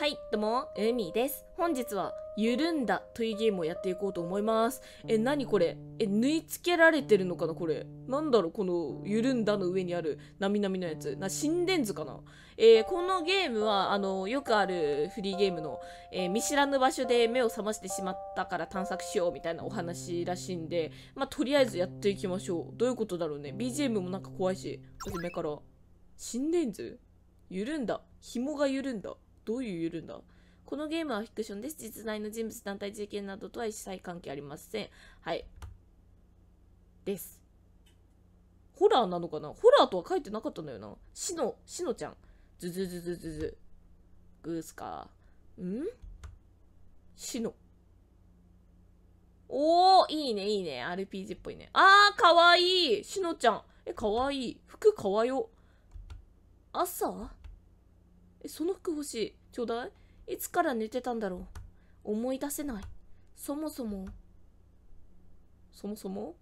はい、どうも、うみです。本日は、ゆるんだというゲームをやっていこうと思います。え、なにこれえ、縫い付けられてるのかなこれ。なんだろうこの、ゆるんだの上にある、なみなみのやつ。な、心電図かなえー、このゲームは、あの、よくあるフリーゲームの、えー、見知らぬ場所で目を覚ましてしまったから探索しようみたいなお話らしいんで、まあ、とりあえずやっていきましょう。どういうことだろうね。BGM もなんか怖いし。初めから。心電図ゆるんだ。紐が緩んだ。どういうルるんだこのゲームはフィクションです。実在の人物、団体、事件などとは一切関係ありません。はい。です。ホラーなのかなホラーとは書いてなかったのよな。しの、しのちゃん。ズズズズズズ。グースか。んしの。おー、いいね、いいね。RPG っぽいね。あー、かわいい。しのちゃん。え、かわいい。服かわよ。朝え、その服欲しい。ちょうだいいつから寝てたんだろう思い出せない。そもそも。そもそも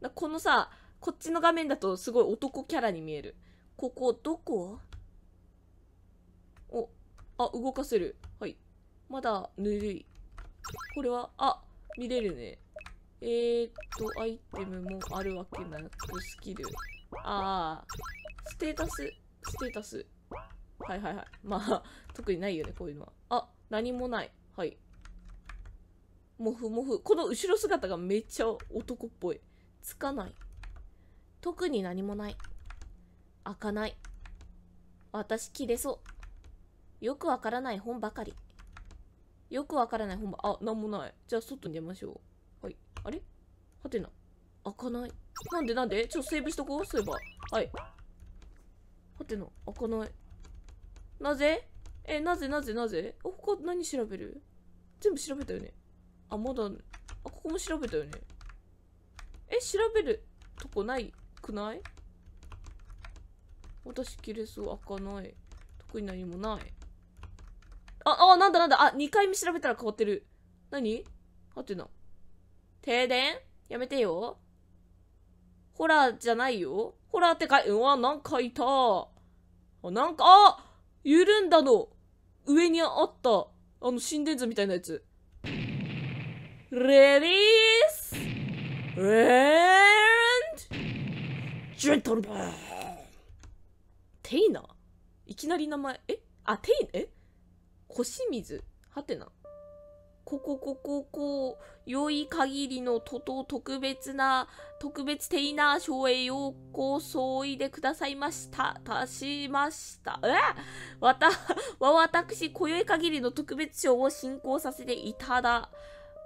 なこのさ、こっちの画面だとすごい男キャラに見える。ここ、どこお、あ、動かせる。はい。まだ、ぬるい。これは、あ、見れるね。えー、っと、アイテムもあるわけなく、スキル。ああ、ステータス、ステータス。はいはいはい。まあ、特にないよね、こういうのは。あ、何もない。はい。もふもふ。この後ろ姿がめっちゃ男っぽい。つかない。特に何もない。開かない。私切れそう。よくわからない本ばかり。よくわからない本ば、あ、なんもない。じゃあ外に出ましょう。はい。あれはてな。開かない。なんでなんでちょっとセーブしとこうそういえば。はい。はてな。開かない。なぜえ、なぜなぜなぜあ、他何調べる全部調べたよね。あ、まだ、あ、ここも調べたよね。え、調べるとこないくない私切れそう、開かない。特に何もない。あ、あ、なんだなんだ。あ、2回目調べたら変わってる。何はてな。停電やめてよ。ホラーじゃないよ。ホラーってかい、うわ、なんかいた。あ、なんか、あ緩んだの上にあったあの心電図みたいなやつレディースレーンジェントルマンテイナいきなり名前えあテイえ星水はてなこここここ良い限りのとと特別な特別テイナー賞へようこそおいでくださいましたたしましたえわたは私今宵限りの特別賞を進行させていただ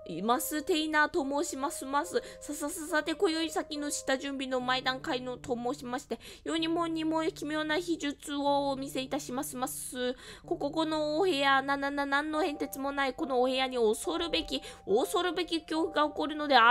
います。テイナーと申しますます。ささささて、今宵先の下準備の前段階のと申しまして、世にもにも奇妙な秘術をお見せいたしますます。こここのお部屋、ななな、なの変哲もない、このお部屋に恐るべき、恐るべき恐怖が起こるので、あー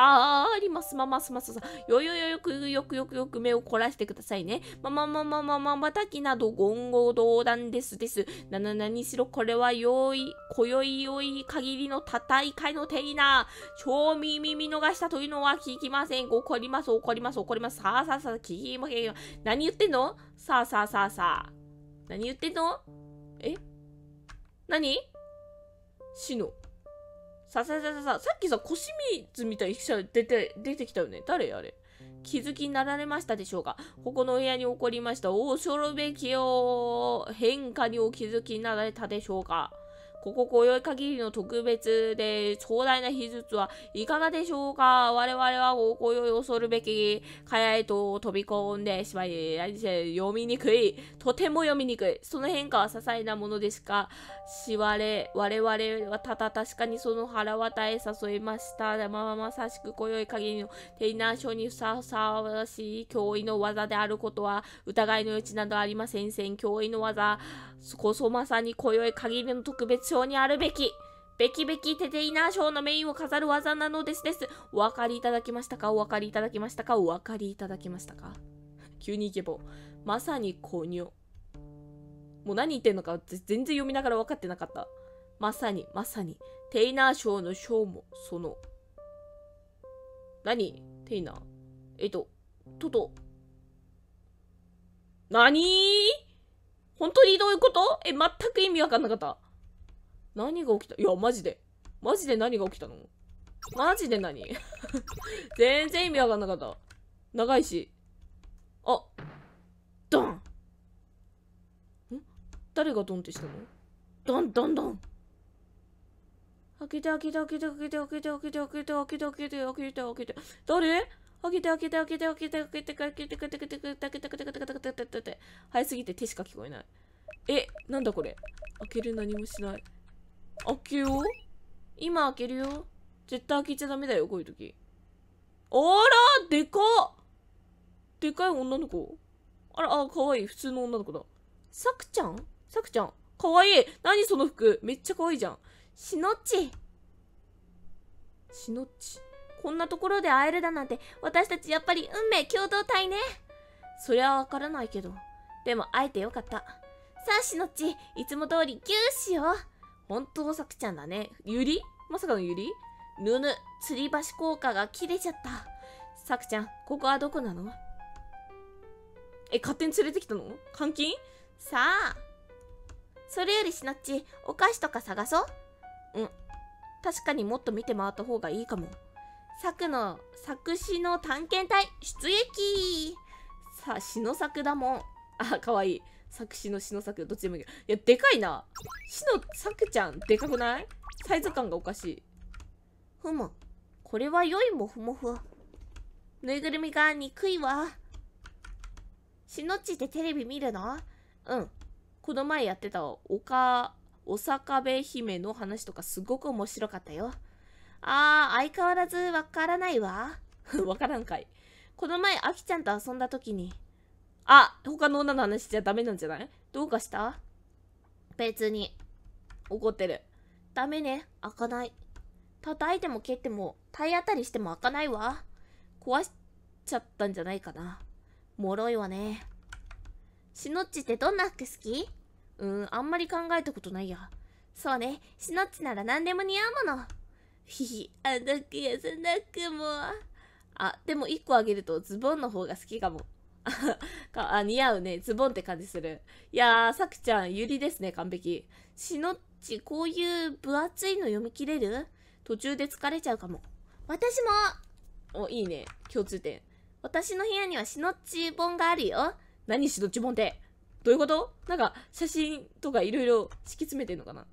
ありますまますますさ。よよよよくよくよくよく目を凝らしてくださいね。まままままままたきなど言語道断ですです。なななにしろこれはよい、今宵よい限りのたたいいのテイナーな。超耳見逃したというのは聞きません。怒ります、怒ります、怒ります。さあさあさあ、聞きません。何言ってんのさあさあさあさあ。何言ってんのえ何死の。さあさあさあさあ、さっきさ、腰水みたいに出て、出てきたよね。誰あれ。気づきになられましたでしょうかここの部屋に起こりました恐るべきを変化にお気づきになられたでしょうかここ今宵限りの特別で壮大な秘術はいかがでしょうか我々は今宵恐るべき蚊帳へと飛び込んでしまい、読みにくい。とても読みにくい。その変化は些細なものでしかしわれ、我々はただ確かにその腹渡へ誘いました。まままさしく今宵限りのテイナー賞にふさわしい脅威の技であることは疑いの余地などありませんせん。脅威の技こそまさに今宵限りの特別賞にあるべき、べきべきテテイナー賞のメインを飾る技なのですです。お分かりいただきましたかお分かりいただきましたかお分かりいただきましたか急にイケボ。まさに購入。もう何言ってんのか全然読みながら分かってなかった。まさに、まさに。テイナー賞の賞も、その。何テイナー。えっと、トト。何本当にどういうことえ、全く意味わかんなかった。何が起きたいや、マジで。マジで何が起きたのマジで何 全然意味わかんなかった。長いし。あ、ドンん誰がドンってしたのドンドンドン開けて開けて開けて開けて開けて開けて開けて開けて開けて開けて開けて誰開けて開けて開けて開けて開けて開けて開けて開けて開けて開けて開けて開けて開けて早すぎて手しか聞こえない。え、なんだこれ開ける何もしない。開けよう今開けるよ。絶対開けちゃダメだよ、こういう時。あらでかでかい女の子。あら、あ、かわいい。普通の女の子だ。さくちゃんさくちゃん。かわいい。何その服。めっちゃかわいいじゃん。しのっち。しのっち。こんなところで会えるだなんて、私たちやっぱり運命共同体ね。そりゃわからないけど。でも会えてよかった。さあ、しのっち。いつも通りギューしよう。本当さくちゃんだね。ゆりまさかのゆりぬぬ、吊り橋効果が切れちゃった。さくちゃん、ここはどこなのえ、勝手に連れてきたの監禁さあ。それよりしのっち、お菓子とか探そう。うん。確かにもっと見て回った方がいいかも。作の、作詞の探検隊、出撃さあ、詩の作だもん。あ、かわいい。作詞の詩の作どっちでもいいけどいやでかいな詩の作ちゃんでかくないサイズ感がおかしいふむこれは良いもふもふぬいぐるみが憎いわしのっちってテレビ見るのうんこの前やってたおかおさかべ姫の話とかすごく面白かったよあー相変わらずわからないわ わからんかいこの前あきちゃんと遊んだ時にあ、他の女の話じゃダメなんじゃないどうかした別に。怒ってる。ダメね。開かない。叩いても蹴っても、体当たりしても開かないわ。壊しちゃったんじゃないかな。脆いわね。しのっちってどんな服好きうーん、あんまり考えたことないや。そうね。しのっちなら何でも似合うもの。ひひ、あんだけ痩せなくも。あ、でも一個あげるとズボンの方が好きかも。あ、似合うね。ズボンって感じする。いやー、さくちゃん、ゆりですね、完璧。しのっち、こういう分厚いの読み切れる途中で疲れちゃうかも。私もお、いいね。共通点。私の部屋にはしのっち本があるよ。何しのっち本って。どういうことなんか、写真とかいろいろ敷き詰めてんのかなわ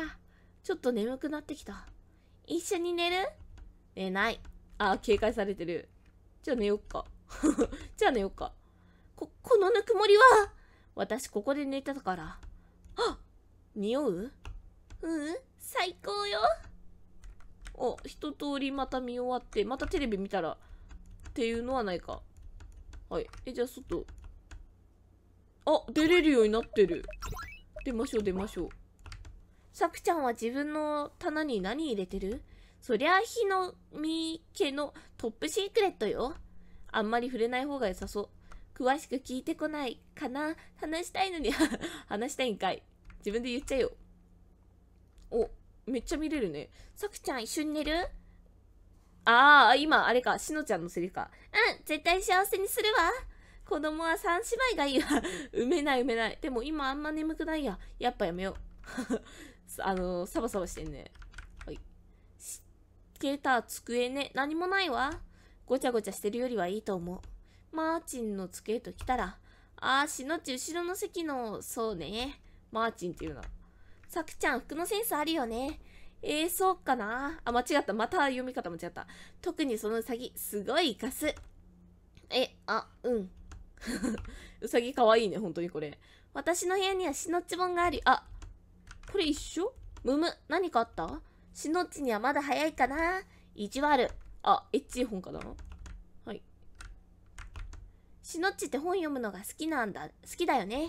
あ、ちょっと眠くなってきた。一緒に寝る寝ない。あ、警戒されてる。じゃあ寝よっか。じゃあ寝ようか。こ、このぬくもりは、私ここで寝てたから。あ匂ううん、最高よ。お、一通りまた見終わって、またテレビ見たら、っていうのはないか。はい。え、じゃあ外。あ、出れるようになってる。出ましょう、出ましょう。さくちゃんは自分の棚に何入れてるそりゃあ、日のみ家のトップシークレットよ。あんまり触れない方が良さそう。詳しく聞いてこないかな話したいのに 話したいんかい。自分で言っちゃえよ。お、めっちゃ見れるね。さくちゃん一緒に寝るああ、今、あれか、しのちゃんのセリフか。うん、絶対幸せにするわ。子供は三姉妹がいいわ。埋めない埋めない。でも今あんま眠くないや。やっぱやめよう。あのー、サバサバしてんね。はい。しケータ机ね。何もないわ。ごちゃごちゃしてるよりはいいと思う。マーチンの机と来たら、ああ、しのっち後ろの席の、そうね。マーチンっていうな。さくちゃん、服のセンスあるよね。えー、そうかな。あ、間違った。また読み方間違った。特にそのうさぎ、すごい活かす。え、あ、うん。うさぎかわいいね、本当にこれ。私の部屋にはしのっち本があり、あ、これ一緒むむ、何かあったしのっちにはまだ早いかな。意地悪。あ、エッチ本かなはい。しのっちって本読むのが好きなんだ、好きだよね。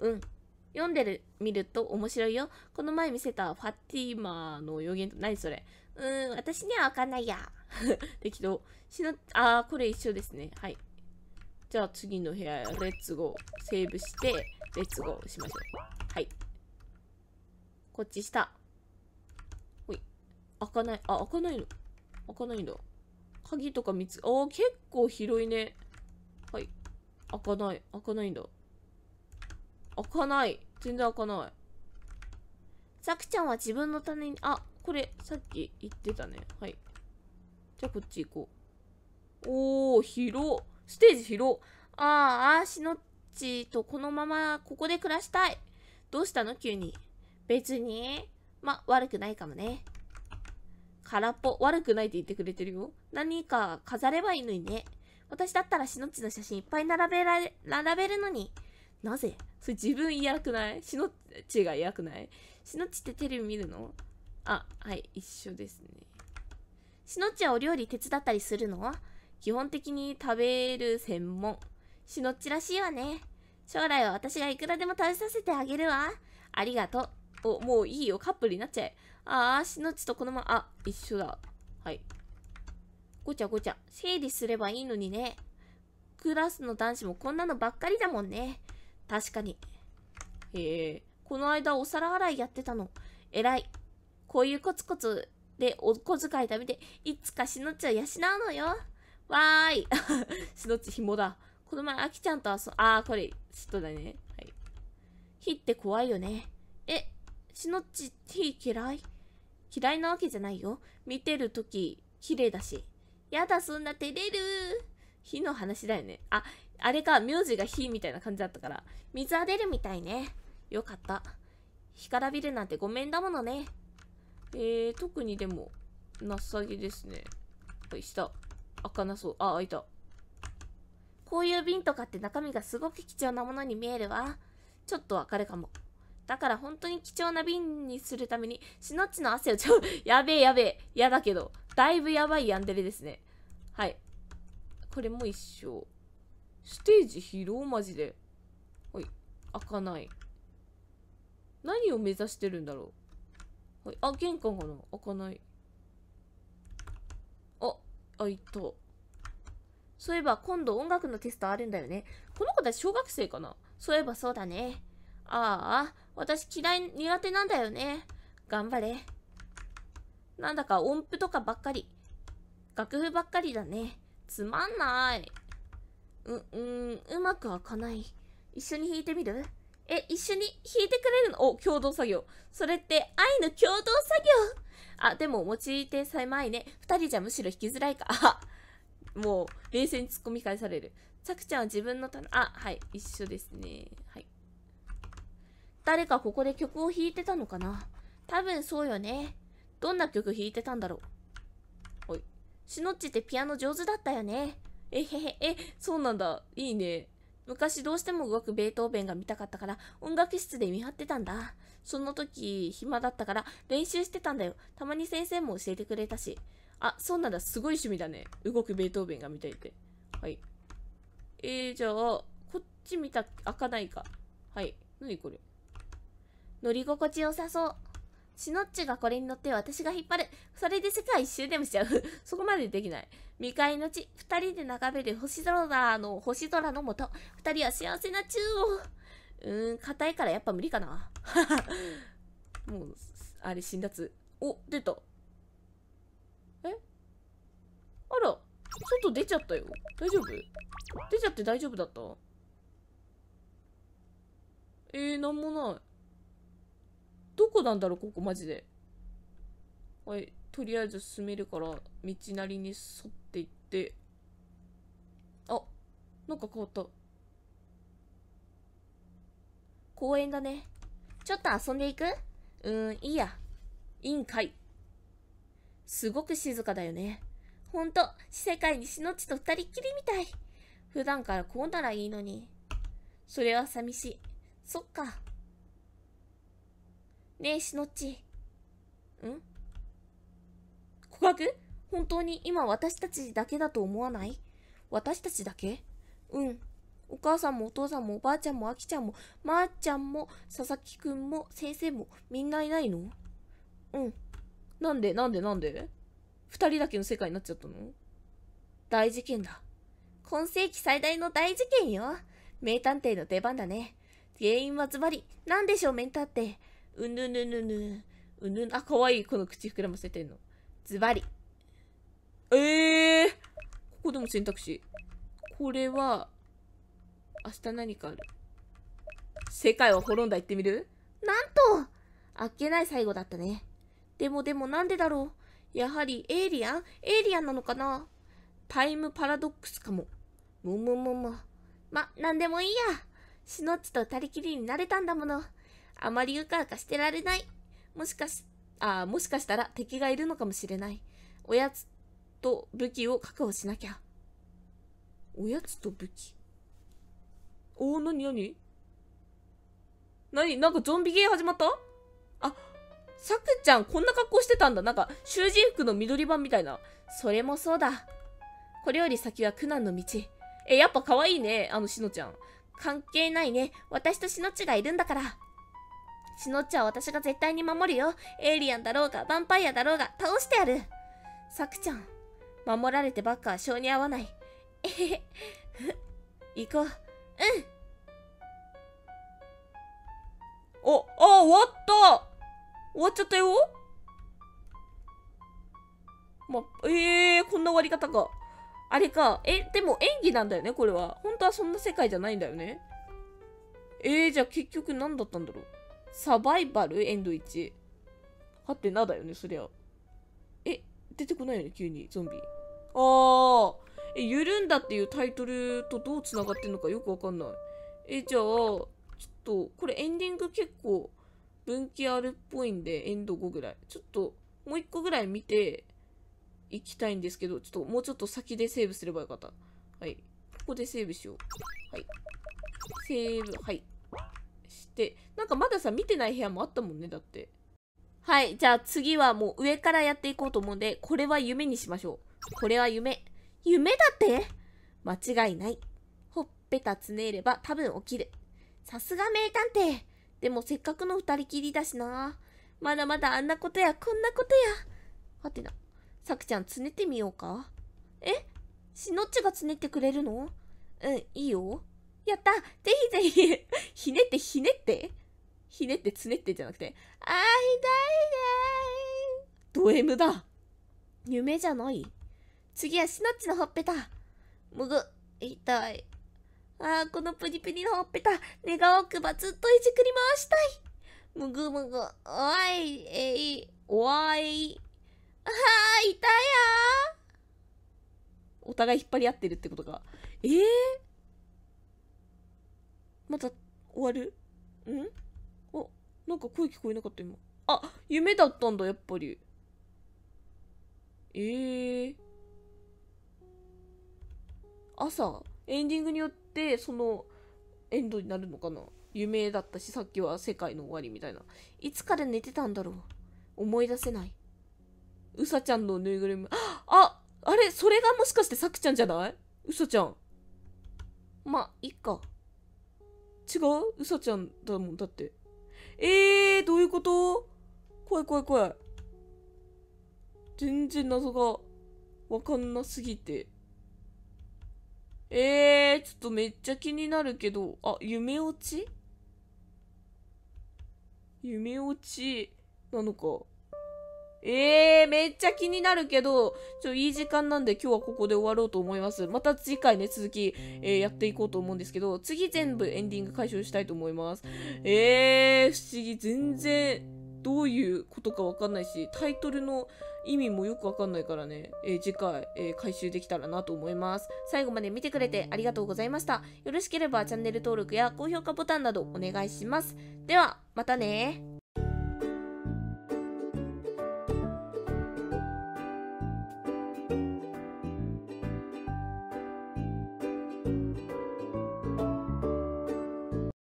うん。読んでる、見ると面白いよ。この前見せたファティーマの予言と、何それ。うーん、私にはわかんないや。適当。しの、あー、これ一緒ですね。はい。じゃあ次の部屋、レッツゴー。セーブして、レッツゴーしましょう。はい。こっち下。ほい。開かない。あ、開かないの。開かないんだ。鍵とか見つ、ああ、結構広いね。はい。開かない。開かないんだ。開かない。全然開かない。さくちゃんは自分のために、あ、これ、さっき言ってたね。はい。じゃあ、こっち行こう。おお広。ステージ広。あー、あーしのっちとこのままここで暮らしたい。どうしたの急に。別に。ま、悪くないかもね。空っぽ。悪くないって言ってくれてるよ。何か飾ればいいのにね。私だったらしのっちの写真いっぱい並べられ、並べるのに。なぜそれ自分嫌くないしのっちが嫌くないしのっちってテレビ見るのあ、はい、一緒ですね。しのっちはお料理手伝ったりするの基本的に食べる専門。しのっちらしいわね。将来は私がいくらでも食べさせてあげるわ。ありがとう。お、もういいよ、カップルになっちゃえ。ああ、足の血とこのまま、あ、一緒だ。はい。ごちゃごちゃ。整理すればいいのにね。クラスの男子もこんなのばっかりだもんね。確かに。へえ。この間お皿洗いやってたの。偉い。こういうコツコツでお小遣い食べて、いつかしのっちを養うのよ。わーい。しのっち紐だ。この前、あきちゃんと遊あー、これ、嫉妬だね。はい。火って怖いよね。え、しのっち、火嫌い嫌いなわけじゃないよ。見てるとき、綺麗だし。やだ、そんな照れる火の話だよね。あ、あれか、名字が火みたいな感じだったから。水は出るみたいね。よかった。干からびるなんてごめんだものね。えー、特にでも、なさぎですね。はい、下。開かなそう。あ、開いた。こういう瓶とかって中身がすごく貴重なものに見えるわ。ちょっとわかるかも。だから本当に貴重な瓶にするために、しのっちの汗をちょ、やべえやべえ。やだけど、だいぶやばいヤンデレですね。はい。これも一緒。ステージ労マジで。はい。開かない。何を目指してるんだろう。はい。あ、玄関かな開かない。あ、開いた。そういえば今度音楽のテストあるんだよね。この子たち小学生かなそういえばそうだね。ああ、私嫌い、苦手なんだよね。頑張れ。なんだか音符とかばっかり。楽譜ばっかりだね。つまんない。う、うん、うまく開かない。一緒に弾いてみるえ、一緒に弾いてくれるのお、共同作業。それって愛の共同作業あ、でも用いて狭いね。二人じゃむしろ弾きづらいか。あもう、冷静に突っ込み返される。さくちゃんは自分のたあ、はい、一緒ですね。はい。誰かここで曲を弾いてたのかな多分そうよね。どんな曲弾いてたんだろう。おい。しのっちってピアノ上手だったよね。えへへ、え、そうなんだ。いいね。昔どうしても動くベートーベンが見たかったから音楽室で見張ってたんだ。その時暇だったから練習してたんだよ。たまに先生も教えてくれたし。あ、そうなんだ。すごい趣味だね。動くベートーベンが見たいって。はい。えー、じゃあ、こっち見た、開かないか。はい。何これ。乗り心地良さそう。シノッチがこれに乗って私が引っ張る。それで世界一周でもしちゃう。そこまでできない。未開の地、二人で眺める星空の、星空のもと。二人は幸せな中央。うーん、硬いからやっぱ無理かな。もう、あれ、辛辣。お、出た。えあら、外出ちゃったよ。大丈夫出ちゃって大丈夫だったえー、なんもない。どこなんだろうここマジではいとりあえず進めるから道なりに沿っていってあなんか変わった公園だねちょっと遊んでいくうーんいいや委員会すごく静かだよねほんと世界にしのっちと二人っきりみたい普段からこうならいいのにそれは寂しいそっかねえ、しのっち。ん告白本当に今私たちだけだと思わない私たちだけうん。お母さんもお父さんもおばあちゃんもあきちゃんもまー、あ、ちゃんも佐々木くんも先生もみんないないのうん。なんでなんでなんで二人だけの世界になっちゃったの大事件だ。今世紀最大の大事件よ。名探偵の出番だね。原因はズバリ、何でしょう、メンターって。うぬぬぬぬ。うぬあ、かわいい。この口膨らませてんの。ズバリ。ええー、ここでも選択肢。これは、明日何かある。世界は滅んだ行ってみるなんとあっけない最後だったね。でもでもなんでだろうやはりエイリアンエイリアンなのかなタイムパラドックスかも。もももも。ま、なんでもいいや。しのッちと二人きりになれたんだもの。あまりうかうかしてられない。もしかし、あもしかしたら敵がいるのかもしれない。おやつと武器を確保しなきゃ。おやつと武器おお、なになになになんかゾンビゲー始まったあ、さくちゃんこんな格好してたんだ。なんか囚人服の緑版みたいな。それもそうだ。これより先は苦難の道。え、やっぱ可愛いね。あのしのちゃん。関係ないね。私としのちがいるんだから。シノッチは私が絶対に守るよ。エイリアンだろうが、ヴァンパイアだろうが、倒してやる。サクちゃん、守られてばっか性に合わない。えへへ。行こう。うん。お、あ、終わった終わっちゃったよま、ええー、こんな終わり方か。あれか。え、でも演技なんだよね、これは。本当はそんな世界じゃないんだよね。えー、じゃあ結局何だったんだろう。サバイバルエンド1。はってなだよね、そりゃ。え、出てこないよね、急に、ゾンビ。あー。え、緩んだっていうタイトルとどう繋がってんのかよくわかんない。え、じゃあ、ちょっと、これエンディング結構分岐あるっぽいんで、エンド5ぐらい。ちょっと、もう1個ぐらい見ていきたいんですけど、ちょっともうちょっと先でセーブすればよかった。はい。ここでセーブしよう。はい。セーブ、はい。でなんかまださ見てない部屋もあったもんねだってはいじゃあ次はもう上からやっていこうと思うんでこれは夢にしましょうこれは夢夢だって間違いないほっぺたつねれば多分起きるさすが名探偵でもせっかくの二人きりだしなまだまだあんなことやこんなことやはてなさくちゃんつねてみようかえしのっちがつねってくれるのうんいいよやったぜひぜひ ひねってひねってひねってつねってじゃなくて、あー痛いねード M だ夢じゃない次はシナッチのほっぺたむぐ、痛い。ああ、このプニプニのほっぺた、願おくばずっといじくり回したいむぐむぐ、おい、えい、おい。ああ、痛いやお互い引っ張り合ってるってことか。ええーまだ終わるんあ、なんか声聞こえなかった今。あ、夢だったんだ、やっぱり。えー。朝、エンディングによって、その、エンドになるのかな夢だったし、さっきは世界の終わりみたいな。いつから寝てたんだろう思い出せない。うさちゃんのぬいぐるみ。ああれそれがもしかしてさくちゃんじゃないうさちゃん。ま、いっか。違ううさちゃんだもん。だって。えー、どういうこと怖い怖い怖い。全然謎が分かんなすぎて。えー、ちょっとめっちゃ気になるけど。あ、夢落ち夢落ちなのか。えー、めっちゃ気になるけど、ちょ、いい時間なんで今日はここで終わろうと思います。また次回ね、続き、えー、やっていこうと思うんですけど、次全部エンディング解消したいと思います。えー、不思議、全然、どういうことかわかんないし、タイトルの意味もよくわかんないからね、えー、次回、えー、回収できたらなと思います。最後まで見てくれてありがとうございました。よろしければチャンネル登録や高評価ボタンなどお願いします。では、またね